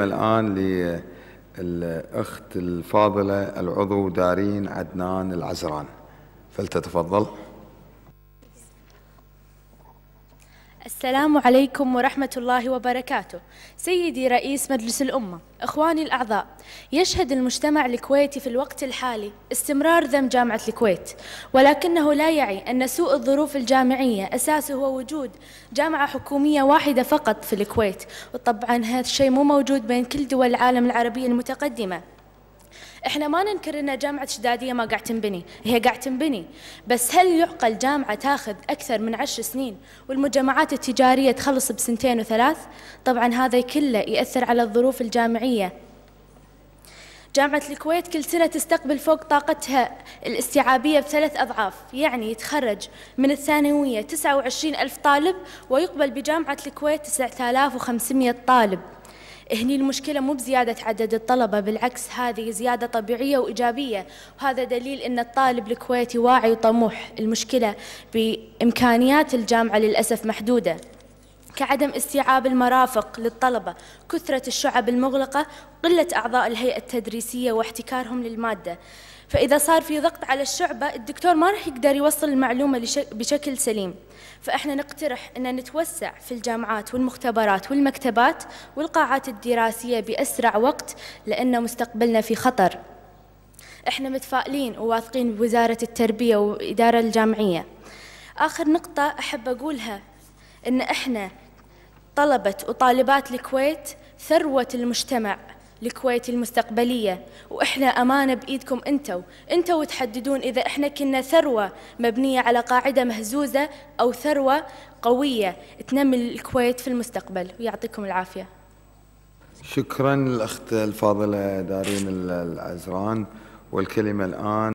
الكلمة الآن للأخت الفاضلة العضو دارين عدنان العزران فلتتفضل السلام عليكم ورحمة الله وبركاته سيدي رئيس مجلس الأمة إخواني الأعضاء يشهد المجتمع الكويتي في الوقت الحالي استمرار ذم جامعة الكويت ولكنه لا يعي أن سوء الظروف الجامعية أساسه هو وجود جامعة حكومية واحدة فقط في الكويت وطبعا هذا الشيء مو موجود بين كل دول العالم العربي المتقدمة احنا ما ننكر ان جامعه شداديه ما قاعد تنبني، هي قاعد تنبني، بس هل يعقل جامعه تاخذ اكثر من عشر سنين والمجمعات التجاريه تخلص بسنتين وثلاث؟ طبعا هذا كله ياثر على الظروف الجامعيه. جامعة الكويت كل سنة تستقبل فوق طاقتها الاستيعابية بثلاث أضعاف يعني يتخرج من الثانوية 29 ألف طالب ويقبل بجامعة الكويت 9500 طالب هني المشكله مو بزياده عدد الطلبه بالعكس هذه زياده طبيعيه وايجابيه وهذا دليل ان الطالب الكويتي واعي وطموح المشكله بامكانيات الجامعه للاسف محدوده كعدم استيعاب المرافق للطلبة كثرة الشعب المغلقة قلة أعضاء الهيئة التدريسية واحتكارهم للمادة فإذا صار في ضغط على الشعبة الدكتور ما راح يقدر يوصل المعلومة بشكل سليم فإحنا نقترح أن نتوسع في الجامعات والمختبرات والمكتبات والقاعات الدراسية بأسرع وقت لأن مستقبلنا في خطر احنا متفائلين وواثقين بوزارة التربية والإدارة الجامعية آخر نقطة أحب أقولها إن احنا طلبة وطالبات الكويت ثروة المجتمع الكويت المستقبلية وإحنا أمانة بإيدكم أنتوا أنتوا تحددون إذا إحنا كنا ثروة مبنية على قاعدة مهزوزة أو ثروة قوية تنمي الكويت في المستقبل ويعطيكم العافية شكرا للأخت الفاضلة دارين العزران والكلمة الآن